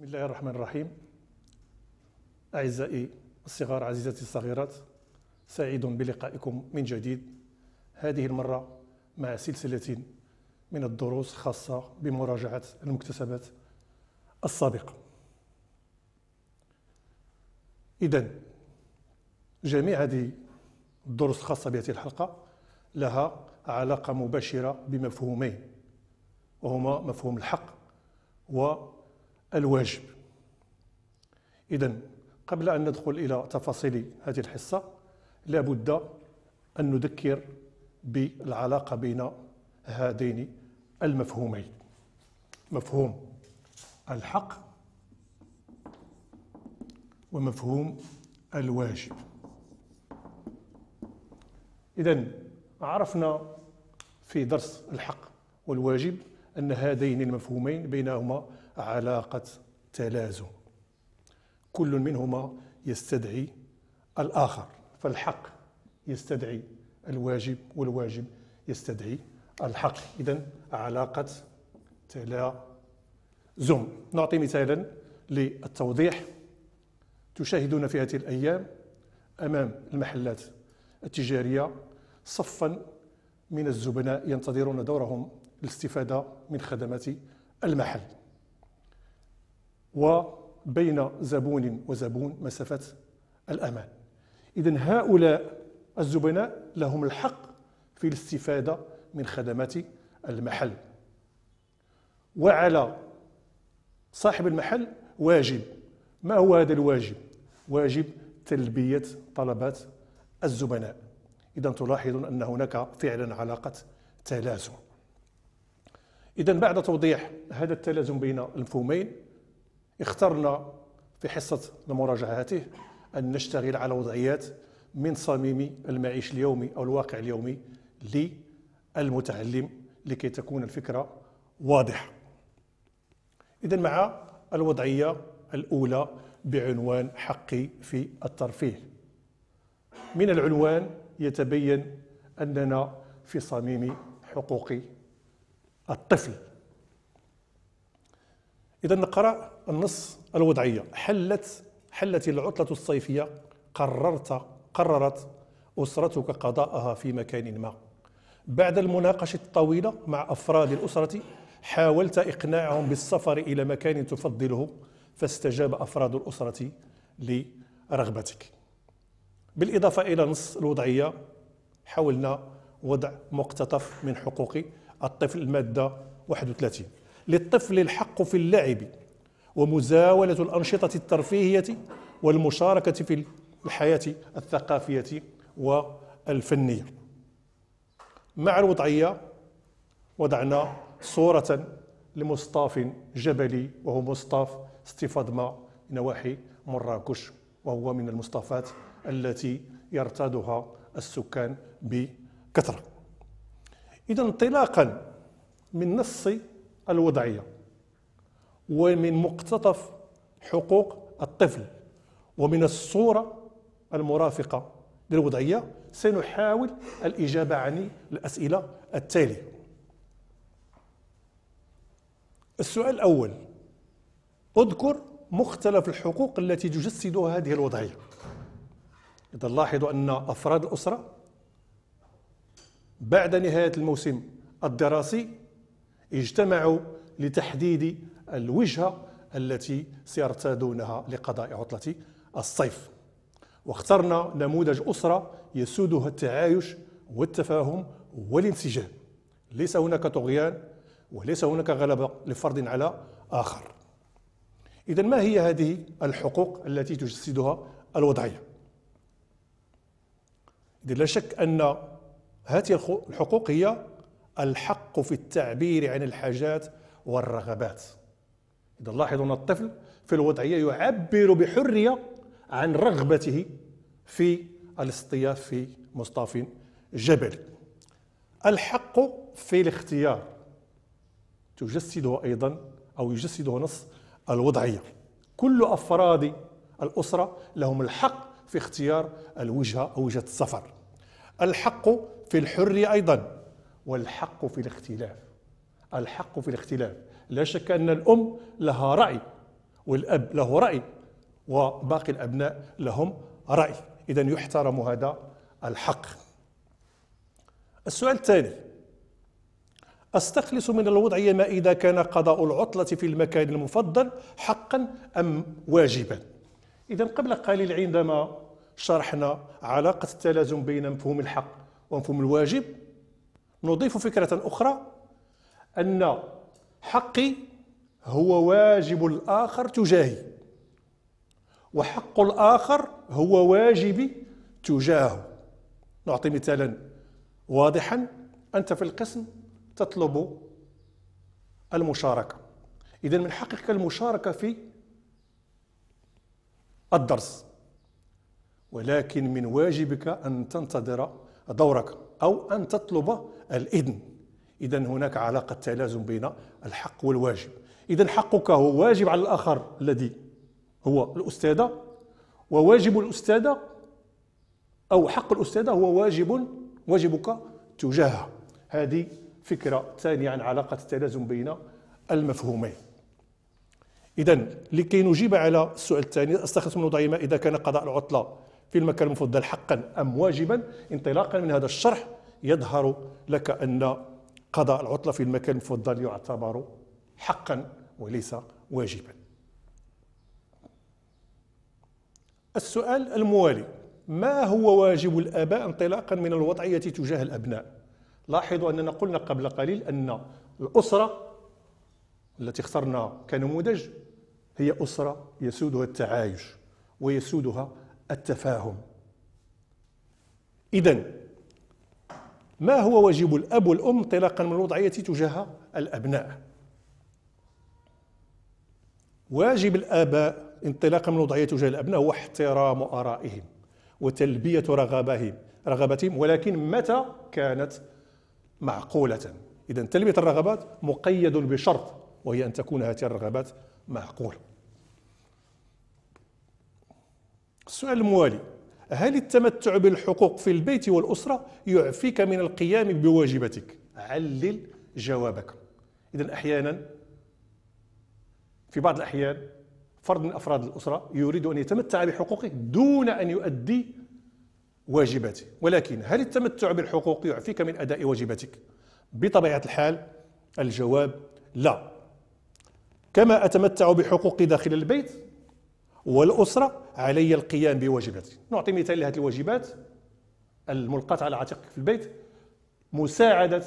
بسم الله الرحمن الرحيم أعزائي الصغار عزيزتي الصغيرات سعيد بلقائكم من جديد هذه المرة مع سلسلة من الدروس خاصة بمراجعة المكتسبات السابقة إذا جميع هذه الدروس الخاصة بهذه الحلقة لها علاقة مباشرة بمفهومين وهما مفهوم الحق و الواجب إذا قبل أن ندخل إلى تفاصيل هذه الحصة لابد أن نذكر بالعلاقة بين هذين المفهومين مفهوم الحق ومفهوم الواجب إذا عرفنا في درس الحق والواجب أن هذين المفهومين بينهما علاقة تلازم كل منهما يستدعي الآخر فالحق يستدعي الواجب والواجب يستدعي الحق إذا علاقة تلازم نعطي مثالا للتوضيح تشاهدون في هذه الأيام أمام المحلات التجارية صفا من الزبناء ينتظرون دورهم للاستفادة من خدمات المحل وبين زبون وزبون مسافة الأمان إذا هؤلاء الزبناء لهم الحق في الاستفادة من خدمات المحل وعلى صاحب المحل واجب ما هو هذا الواجب؟ واجب تلبية طلبات الزبناء إذا تلاحظون أن هناك فعلا علاقة تلازم إذا بعد توضيح هذا التلازم بين المفهومين اخترنا في حصة لمراجعته أن نشتغل على وضعيات من صميم المعيش اليومي أو الواقع اليومي للمتعلم لكي تكون الفكرة واضحة إذا مع الوضعية الأولى بعنوان حقي في الترفيه من العنوان يتبين أننا في صميم حقوق الطفل إذا نقرأ النص الوضعية حلت حلت العطلة الصيفية قررت قررت أسرتك قضاءها في مكان ما بعد المناقشة الطويلة مع أفراد الأسرة حاولت إقناعهم بالسفر إلى مكان تفضله فاستجاب أفراد الأسرة لرغبتك بالإضافة إلى نص الوضعية حاولنا وضع مقتطف من حقوق الطفل المادة 31 للطفل الحق في اللعب ومزاولة الأنشطة الترفيهية والمشاركة في الحياة الثقافية والفنية مع الوضعية وضعنا صورة لمصطاف جبلي وهو مصطاف استفاضما نواحي مراكش وهو من المصطفات التي يرتادها السكان بكثرة إذا انطلاقا من نص الوضعية ومن مقتطف حقوق الطفل ومن الصورة المرافقة للوضعية سنحاول الإجابة عن الأسئلة التالية السؤال الأول اذكر مختلف الحقوق التي تجسدها هذه الوضعية إذا لاحظوا أن أفراد الأسرة بعد نهاية الموسم الدراسي اجتمعوا لتحديد الوجهة التي سيرتادونها لقضاء عطلة الصيف واخترنا نموذج أسرة يسودها التعايش والتفاهم والانسجام ليس هناك طغيان وليس هناك غلبة لفرد على آخر إذا ما هي هذه الحقوق التي تجسدها الوضعية؟ إذا لا شك أن هذه الحقوق هي الحق في التعبير عن الحاجات والرغبات إذا لاحظوا أن الطفل في الوضعية يعبر بحرية عن رغبته في الاصطياف في مصطاف جبل الحق في الاختيار تجسده أيضا أو يجسده نص الوضعية كل أفراد الأسرة لهم الحق في اختيار الوجهة أو وجهة السفر الحق في الحرية أيضا والحق في الاختلاف الحق في الاختلاف لا شك أن الأم لها رأي والأب له رأي وباقي الأبناء لهم رأي إذا يحترم هذا الحق السؤال الثاني أستخلص من الوضعية ما إذا كان قضاء العطلة في المكان المفضل حقا أم واجبا إذا قبل قليل عندما شرحنا علاقة التلازم بين مفهوم الحق ومفهوم الواجب نضيف فكرة أخرى أن حقي هو واجب الآخر تجاهي وحق الآخر هو واجبي تجاهه نعطي مثالا واضحا أنت في القسم تطلب المشاركة إذا من حقك المشاركة في الدرس ولكن من واجبك أن تنتظر دورك أو أن تطلب الإذن إذا هناك علاقة تلازم بين الحق والواجب إذا حقك هو واجب على الآخر الذي هو الأستاذة وواجب الأستاذة أو حق الأستاذة هو واجب واجبك تجاهها هذه فكرة ثانية عن علاقة التلازم بين المفهومين إذا لكي نجيب على السؤال الثاني استخدم منه دائما إذا كان قضاء العطلة في المكان المفضل حقا أم واجبا انطلاقا من هذا الشرح يظهر لك أن قضاء العطلة في المكان المفضل يعتبر حقا وليس واجبا السؤال الموالي ما هو واجب الآباء انطلاقا من الوضعية تجاه الأبناء لاحظوا أننا قلنا قبل قليل أن الأسرة التي اخترنا كنموذج هي أسرة يسودها التعايش ويسودها التفاهم إذا ما هو واجب الأب والأم انطلاقا من الوضعية تجاه الأبناء واجب الآباء انطلاقا من الوضعية تجاه الأبناء هو احترام آرائهم وتلبية رغباتهم رغبتهم ولكن متى كانت معقولة إذا تلبية الرغبات مقيد بشرط وهي أن تكون هذه الرغبات معقولة السؤال الموالي هل التمتع بالحقوق في البيت والأسرة يعفيك من القيام بواجبتك علل جوابك إذا أحيانا في بعض الأحيان فرد من أفراد الأسرة يريد أن يتمتع بحقوقه دون أن يؤدي واجباته ولكن هل التمتع بالحقوق يعفيك من أداء واجباتك بطبيعة الحال الجواب لا كما أتمتع بحقوقي داخل البيت والأسرة علي القيام بواجباتي نعطي مثال لهذه الواجبات الملقاة على عاتقك في البيت مساعدة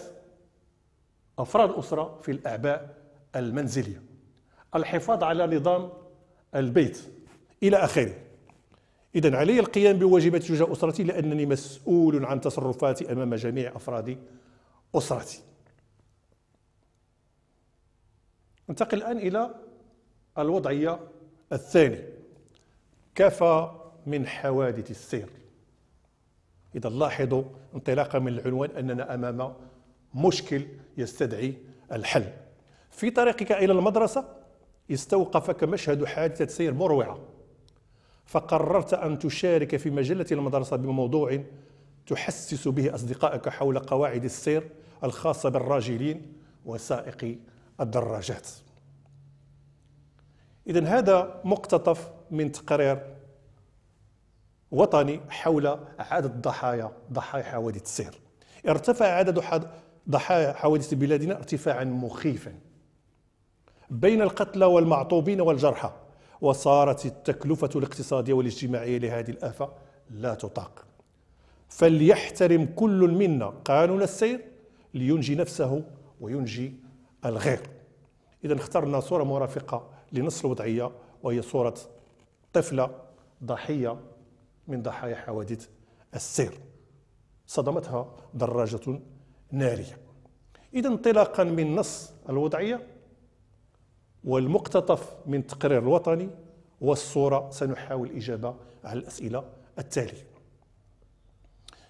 أفراد الأسرة في الأعباء المنزلية الحفاظ على نظام البيت إلى آخره إذا علي القيام بواجبات تجاه أسرتي لأنني مسؤول عن تصرفاتي أمام جميع أفراد أسرتي ننتقل الآن إلى الوضعية الثانية كفى من حوادث السير إذا لاحظوا انطلاقا من العنوان أننا أمام مشكل يستدعي الحل في طريقك إلى المدرسة استوقفك مشهد حادثة سير مروعة فقررت أن تشارك في مجلة المدرسة بموضوع تحسس به أصدقائك حول قواعد السير الخاصة بالراجلين وسائقي الدراجات إذا هذا مقتطف من تقرير وطني حول عدد ضحايا ضحايا حوادث السير ارتفع عدد ضحايا حوادث بلادنا ارتفاعا مخيفا بين القتلى والمعطوبين والجرحى وصارت التكلفة الاقتصادية والاجتماعية لهذه الآفة لا تطاق فليحترم كل منا قانون السير لينجي نفسه وينجي الغير إذا اخترنا صورة مرافقة لنص الوضعية وهي صورة طفلة ضحية من ضحايا حوادث السير صدمتها دراجة نارية إذا انطلاقا من نص الوضعية والمقتطف من التقرير الوطني والصورة سنحاول الإجابة على الأسئلة التالية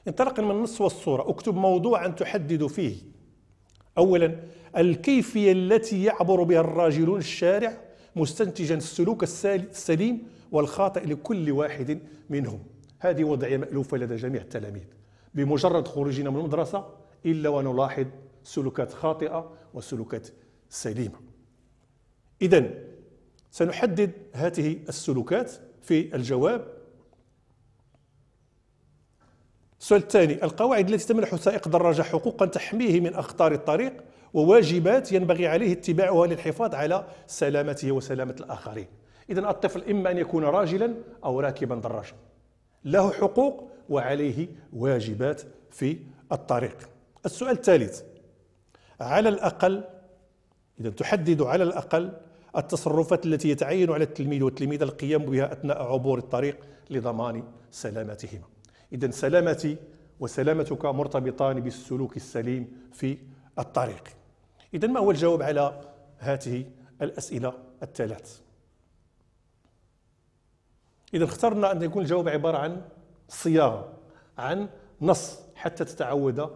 انطلاقا من النص والصورة اكتب موضوعا تحدد فيه أولا الكيفية التي يعبر بها الراجلون الشارع مستنتجا السلوك السليم والخاطئ لكل واحد منهم هذه وضعية مألوفة لدى جميع التلاميذ بمجرد خروجنا من المدرسة إلا ونلاحظ سلوكات خاطئة وسلوكات سليمة إذا سنحدد هذه السلوكات في الجواب السؤال الثاني القواعد التي تمنح سائق الدراجة حقوقا تحميه من أخطار الطريق وواجبات ينبغي عليه اتباعها للحفاظ على سلامته وسلامة الآخرين إذا الطفل إما أن يكون راجلا أو راكبا دراجه. له حقوق وعليه واجبات في الطريق السؤال الثالث على الأقل إذا تحدد على الأقل التصرفات التي يتعين على التلميذ والتلميذة القيام بها أثناء عبور الطريق لضمان سلامتهما إذا سلامتي وسلامتك مرتبطان بالسلوك السليم في الطريق إذا ما هو الجواب على هذه الأسئلة الثلاث إذا اخترنا أن يكون الجواب عبارة عن صياغة عن نص حتى تتعود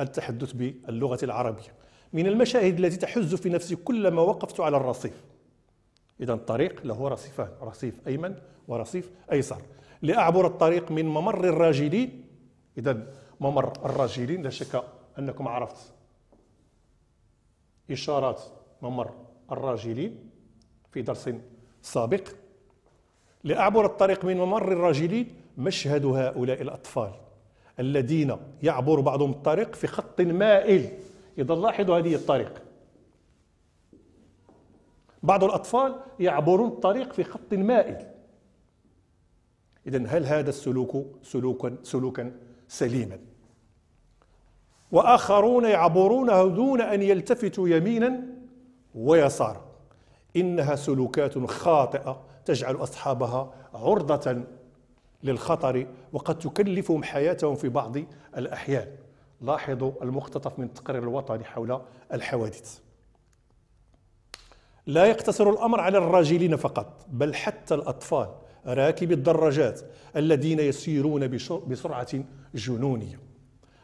التحدث باللغة العربية من المشاهد التي تحز في نفسي كلما وقفت على الرصيف إذا الطريق له رصيفان رصيف أيمن ورصيف أيسر لأعبر الطريق من ممر الراجلين إذا ممر الراجلين لا شك أنكم عرفت إشارات ممر الراجلي في درس سابق لأعبر الطريق من ممر الراجلي مشهد هؤلاء الأطفال الذين يعبر بعضهم الطريق في خط مائل إذا لاحظوا هذه الطريق بعض الأطفال يعبرون الطريق في خط مائل إذا هل هذا السلوك سلوكا سلوكا سليما وآخرون يعبرونه دون أن يلتفتوا يمينا ويسارا إنها سلوكات خاطئة تجعل أصحابها عرضة للخطر وقد تكلفهم حياتهم في بعض الأحيان لاحظوا المقتطف من التقرير الوطني حول الحوادث لا يقتصر الأمر على الراجلين فقط بل حتى الأطفال راكبي الدراجات الذين يسيرون بسرعة جنونية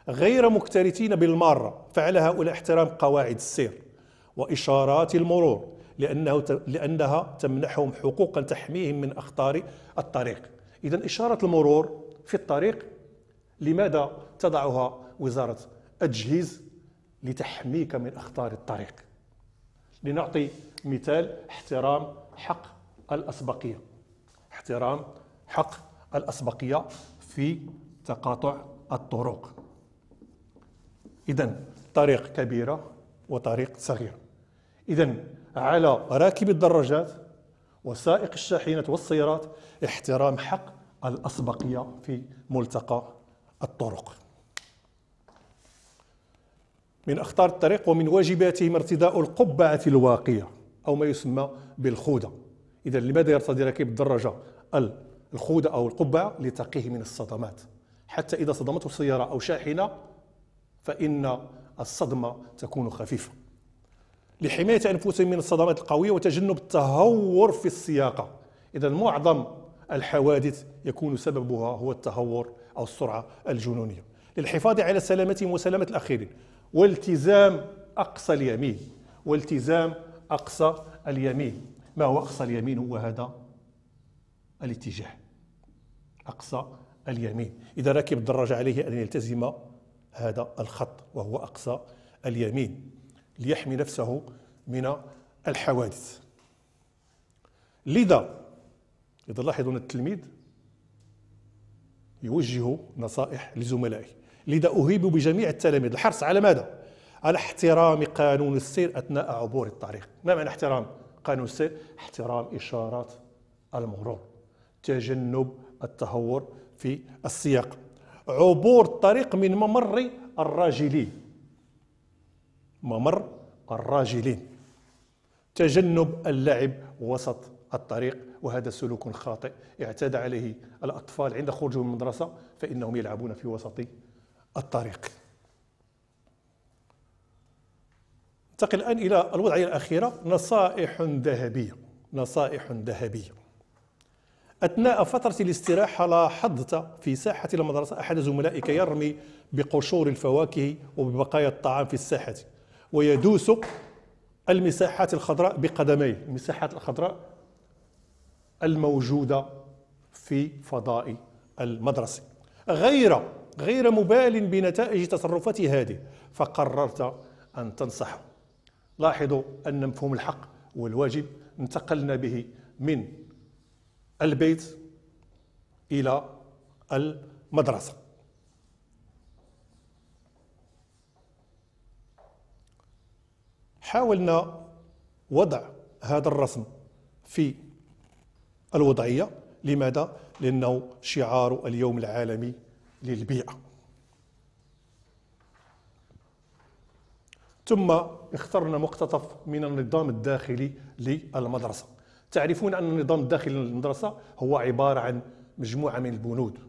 غير مكترثين بالمارة فعل هؤلاء احترام قواعد السير وإشارات المرور لأنه لأنها تمنحهم حقوقا تحميهم من أخطار الطريق إذا إشارة المرور في الطريق لماذا تضعها وزارة التجهيز لتحميك من أخطار الطريق لنعطي مثال احترام حق الأسبقية احترام حق الأسبقية في تقاطع الطرق إذا طريق كبيرة وطريق صغيرة إذا على راكب الدراجات وسائق الشاحنات والسيارات احترام حق الأسبقية في ملتقى الطرق من أخطار الطريق ومن واجباتهم ارتداء القبعة الواقية أو ما يسمى بالخودة إذا لماذا يرتدي راكب الدراجة الخودة أو القبعة لتقيه من الصدمات حتى إذا صدمته سيارة أو شاحنة فإن الصدمة تكون خفيفة لحماية أنفسهم من الصدمات القوية وتجنب التهور في السياقة إذا معظم الحوادث يكون سببها هو التهور أو السرعة الجنونية للحفاظ على سلامتهم وسلامة الآخرين والتزام أقصى اليمين والتزام أقصى اليمين ما هو أقصى اليمين هو هذا الاتجاه أقصى اليمين إذا ركب الدراجة عليه أن يلتزم هذا الخط وهو أقصى اليمين ليحمي نفسه من الحوادث لذا إذا لاحظون التلميذ يوجه نصائح لزملائه لذا أهيب بجميع التلاميذ الحرص على ماذا؟ على احترام قانون السير أثناء عبور الطريق ما معنى احترام قانون السير؟ احترام إشارات المرور تجنب التهور في السياق عبور الطريق من ممر الراجلين ممر الراجلين تجنب اللعب وسط الطريق وهذا سلوك خاطئ اعتاد عليه الأطفال عند خروجهم من المدرسة فإنهم يلعبون في وسط الطريق ننتقل الآن إلى الوضعية الأخيرة نصائح ذهبية نصائح ذهبية أثناء فترة الاستراحة لاحظت في ساحة المدرسة أحد زملائك يرمي بقشور الفواكه وببقايا الطعام في الساحة ويدوس المساحات الخضراء بقدميه المساحات الخضراء الموجودة في فضاء المدرسة غير غير مبال بنتائج تصرفاتي هذه فقررت أن تنصحه لاحظوا أن مفهوم الحق والواجب انتقلنا به من البيت إلى المدرسة حاولنا وضع هذا الرسم في الوضعية لماذا؟ لأنه شعار اليوم العالمي للبيئة ثم اخترنا مقتطف من النظام الداخلي للمدرسة تعرفون أن النظام الداخلي للمدرسة هو عبارة عن مجموعة من البنود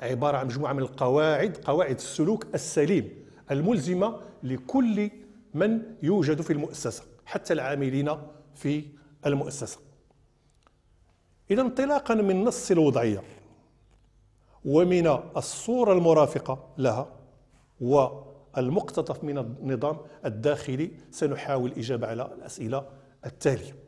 عبارة عن مجموعة من القواعد قواعد السلوك السليم الملزمة لكل من يوجد في المؤسسة حتى العاملين في المؤسسة إذا انطلاقا من نص الوضعية ومن الصورة المرافقة لها والمقتطف من النظام الداخلي سنحاول الإجابة على الأسئلة التالية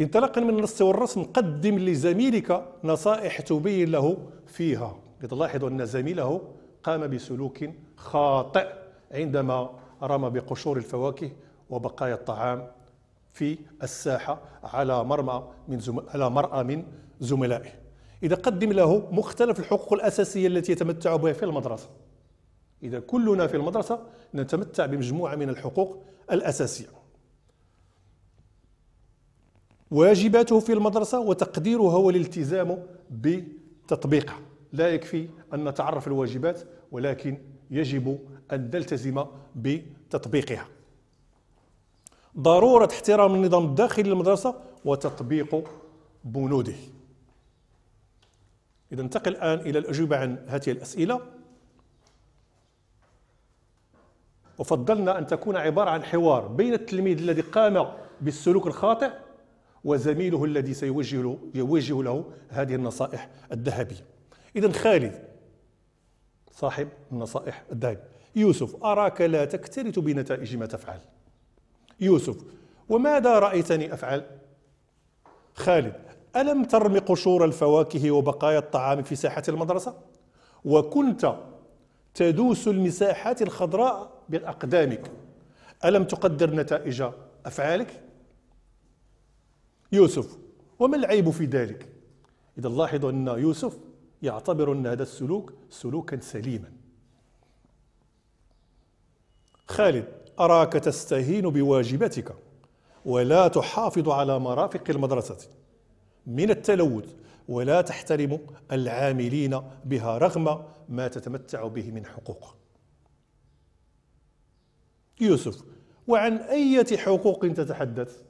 انطلاقا من النص والرسم قدم لزميلك نصائح تبين له فيها تلاحظ أن زميله قام بسلوك خاطئ عندما رمى بقشور الفواكه وبقايا الطعام في الساحة على مرمى من زم... على مرأى من زملائه إذا قدم له مختلف الحقوق الأساسية التي يتمتع بها في المدرسة إذا كلنا في المدرسة نتمتع بمجموعة من الحقوق الأساسية واجباته في المدرسة وتقديرها والالتزام بتطبيقها لا يكفي أن نتعرف الواجبات ولكن يجب أن نلتزم بتطبيقها ضرورة احترام النظام الداخلي للمدرسة وتطبيق بنوده إذا ننتقل الآن إلى الأجوبة عن هذه الأسئلة وفضلنا أن تكون عبارة عن حوار بين التلميذ الذي قام بالسلوك الخاطئ وزميله الذي سيوجه له, يوجه له هذه النصائح الذهبية إذا خالد صاحب النصائح الذهبية يوسف أراك لا تكترث بنتائج ما تفعل يوسف وماذا رأيتني أفعل خالد ألم ترم قشور الفواكه وبقايا الطعام في ساحة المدرسة وكنت تدوس المساحات الخضراء بأقدامك ألم تقدر نتائج أفعالك يوسف وما العيب في ذلك إذا لاحظوا أن يوسف يعتبر أن هذا السلوك سلوكا سليما خالد أراك تستهين بواجباتك ولا تحافظ على مرافق المدرسة من التلوث ولا تحترم العاملين بها رغم ما تتمتع به من حقوق يوسف وعن أية حقوق تتحدث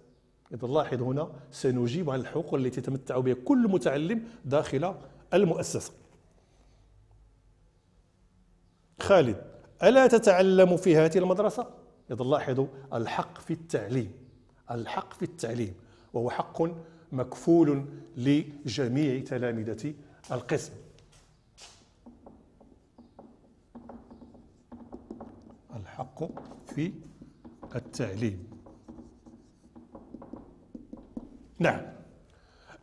إذا لاحظ هنا سنجيب عن الحقوق التي يتمتع بها كل متعلم داخل المؤسسة خالد ألا تتعلم في هذه المدرسة؟ إذا لاحظوا الحق في التعليم الحق في التعليم وهو حق مكفول لجميع تلامذة القسم الحق في التعليم نعم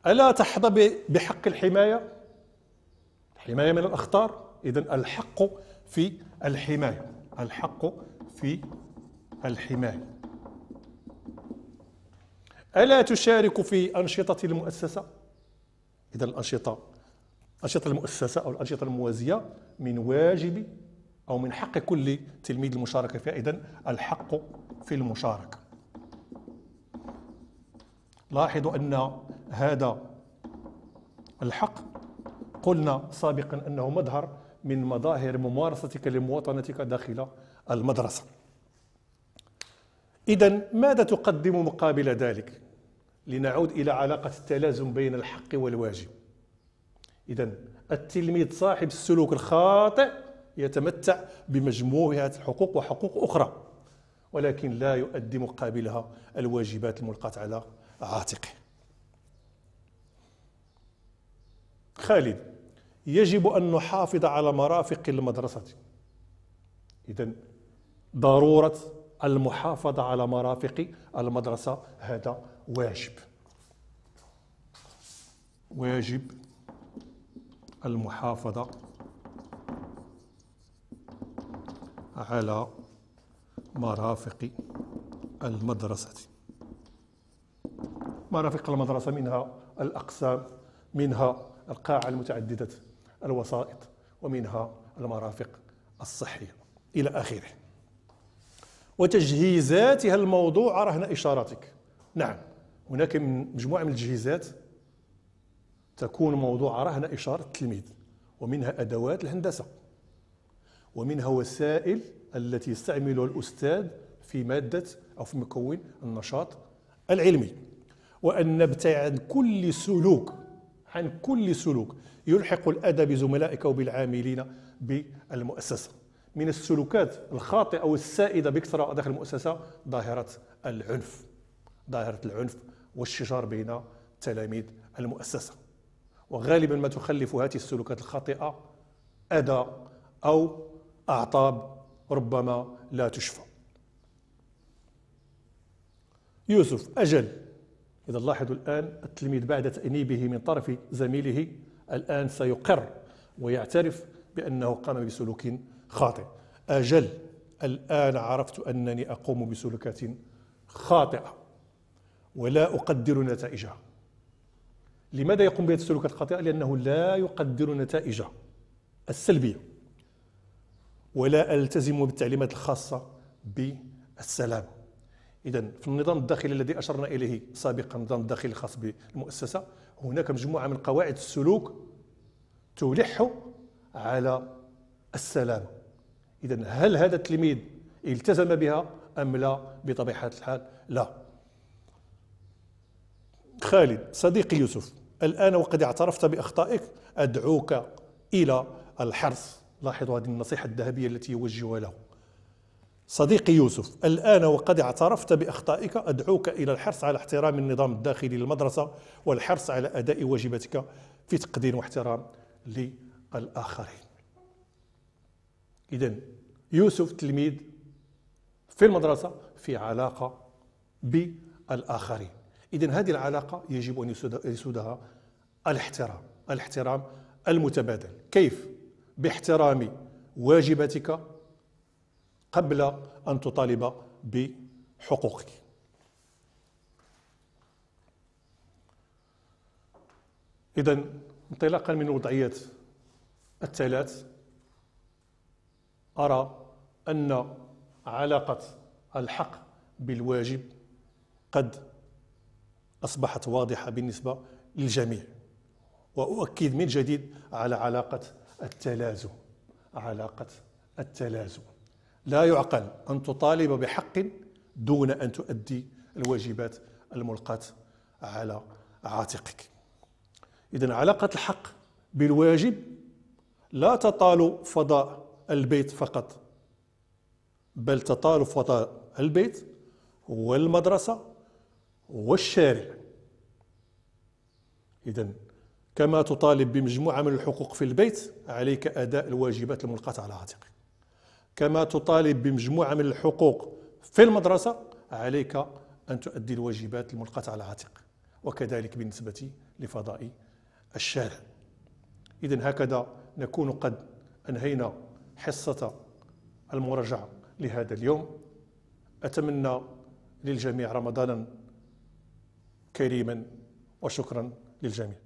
ألا تحظى بحق الحماية؟ الحماية من الأخطار إذا الحق في الحماية الحق في الحماية ألا تشارك في أنشطة المؤسسة؟ إذا الأنشطة أنشطة المؤسسة أو الأنشطة الموازية من واجب أو من حق كل تلميذ المشاركة فيها إذا الحق في المشاركة لاحظوا أن هذا الحق قلنا سابقا أنه مظهر من مظاهر ممارستك لمواطنتك داخل المدرسة إذا ماذا تقدم مقابل ذلك لنعود إلى علاقة التلازم بين الحق والواجب إذا التلميذ صاحب السلوك الخاطئ يتمتع بمجموعة الحقوق وحقوق أخرى ولكن لا يؤدي مقابلها الواجبات الملقاة على عاتقه خالد يجب أن نحافظ على مرافق المدرسة إذا ضرورة المحافظة على مرافق المدرسة هذا واجب واجب المحافظة على مرافق المدرسة مرافق المدرسة منها الأقسام منها القاعة المتعددة الوسائط ومنها المرافق الصحية إلى آخره وتجهيزاتها الموضوعة رهن إشارتك نعم هناك مجموعة من التجهيزات تكون موضوعة رهن إشارة التلميذ ومنها أدوات الهندسة ومنها وسائل التي يستعملها الأستاذ في مادة أو في مكون النشاط العلمي وأن نبتعد عن كل سلوك عن كل سلوك يلحق الأذى بزملائك وبالعاملين بالمؤسسة من السلوكات الخاطئة أو السائدة بكثرة داخل المؤسسة ظاهرة العنف ظاهرة العنف والشجار بين تلاميذ المؤسسة وغالبا ما تخلف هذه السلوكات الخاطئة أذى أو أعطاب ربما لا تشفى يوسف أجل إذا لاحظوا الآن التلميذ بعد تأنيبه من طرف زميله الآن سيقر ويعترف بأنه قام بسلوك خاطئ أجل الآن عرفت أنني أقوم بسلوكات خاطئة ولا أقدر نتائجها لماذا يقوم بهذه السلوكات الخاطئة؟ لأنه لا يقدر نتائجها السلبية ولا ألتزم بالتعليمات الخاصة بالسلامة اذا في النظام الداخلي الذي اشرنا اليه سابقا النظام الداخلي الخاص بالمؤسسه هناك مجموعه من قواعد السلوك تلح على السلامه اذا هل هذا التلميذ التزم بها ام لا بطبيعه الحال لا خالد صديقي يوسف الان وقد اعترفت باخطائك ادعوك الى الحرص لاحظوا هذه النصيحه الذهبيه التي يوجهها له صديقي يوسف الآن وقد اعترفت بأخطائك أدعوك إلى الحرص على احترام النظام الداخلي للمدرسة والحرص على أداء واجباتك في تقدير واحترام للآخرين إذا يوسف تلميذ في المدرسة في علاقة بالآخرين إذا هذه العلاقة يجب أن يسودها الاحترام الاحترام المتبادل كيف؟ باحترام واجباتك قبل أن تطالب بحقوقك إذا انطلاقا من وضعية الثلاث أرى أن علاقة الحق بالواجب قد أصبحت واضحة بالنسبة للجميع وأؤكد من جديد على علاقة التلازم علاقة التلازم لا يعقل أن تطالب بحق دون أن تؤدي الواجبات الملقاة على عاتقك إذا علاقة الحق بالواجب لا تطال فضاء البيت فقط بل تطال فضاء البيت والمدرسة والشارع إذا كما تطالب بمجموعة من الحقوق في البيت عليك أداء الواجبات الملقاة على عاتقك كما تطالب بمجموعة من الحقوق في المدرسة عليك أن تؤدي الواجبات الملقاة على عاتق وكذلك بالنسبة لفضاء الشارع إذا هكذا نكون قد أنهينا حصة المراجعة لهذا اليوم أتمنى للجميع رمضانا كريما وشكرا للجميع